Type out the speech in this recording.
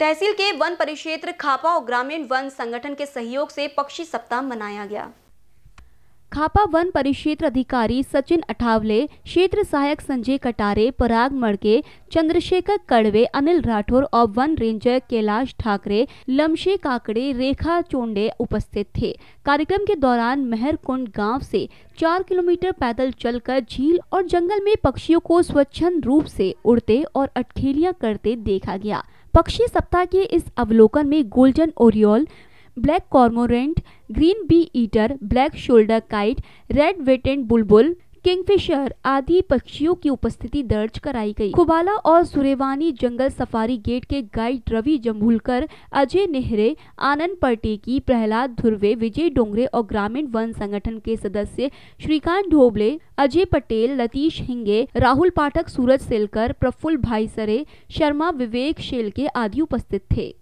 तहसील के वन परिक्षेत्र खापा और ग्रामीण वन संगठन के सहयोग से पक्षी सप्ताह मनाया गया खापा वन परिक्षेत्र अधिकारी सचिन अठावले क्षेत्र सहायक संजय कटारे पराग मड़के चंद्रशेखर कड़वे अनिल राठौर और वन रेंजर कैलाश ठाकरे लमशे काकड़े रेखा चोंडे उपस्थित थे कार्यक्रम के दौरान मेहरकुंड गांव से चार किलोमीटर पैदल चलकर झील और जंगल में पक्षियों को स्वच्छंद रूप से उड़ते और अटखेलिया करते देखा गया पक्षी सप्ताह के इस अवलोकन में golden oriole black cormorant green bee eater black shoulder kite red vented bulbul kingfisher आदि पक्षियों की उपस्थिति दर्ज कराई गई खुबाला और सुरेवानी जंगल सफारी गेट के गाइड रवि जम्भुलकर अजय नेहरे आनंद पटेकी प्रहलाद धुर्वे विजय डोंगरे और ग्रामीण वन संगठन के सदस्य श्रीकांत ढोबले अजय पटेल लतीश हिंगे राहुल पाठक सूरज सेलकर प्रफुल्ल भाई सरे शर्मा विवेक शेलके आदि उपस्थित थे